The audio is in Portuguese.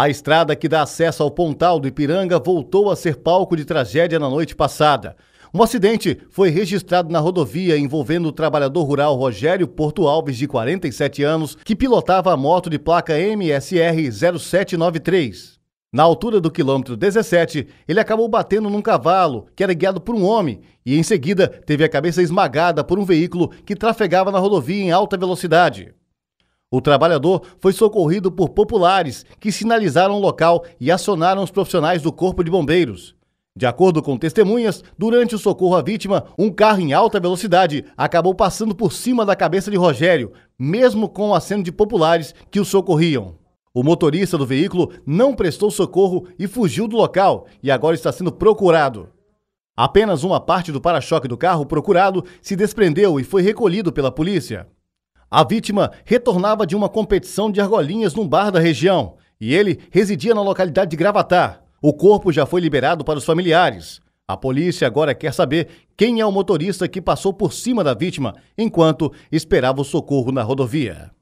A estrada que dá acesso ao Pontal do Ipiranga voltou a ser palco de tragédia na noite passada. Um acidente foi registrado na rodovia envolvendo o trabalhador rural Rogério Porto Alves, de 47 anos, que pilotava a moto de placa MSR 0793. Na altura do quilômetro 17, ele acabou batendo num cavalo, que era guiado por um homem, e em seguida teve a cabeça esmagada por um veículo que trafegava na rodovia em alta velocidade. O trabalhador foi socorrido por populares que sinalizaram o local e acionaram os profissionais do Corpo de Bombeiros. De acordo com testemunhas, durante o socorro à vítima, um carro em alta velocidade acabou passando por cima da cabeça de Rogério, mesmo com o aceno de populares que o socorriam. O motorista do veículo não prestou socorro e fugiu do local e agora está sendo procurado. Apenas uma parte do para-choque do carro procurado se desprendeu e foi recolhido pela polícia. A vítima retornava de uma competição de argolinhas num bar da região e ele residia na localidade de Gravatá. O corpo já foi liberado para os familiares. A polícia agora quer saber quem é o motorista que passou por cima da vítima enquanto esperava o socorro na rodovia.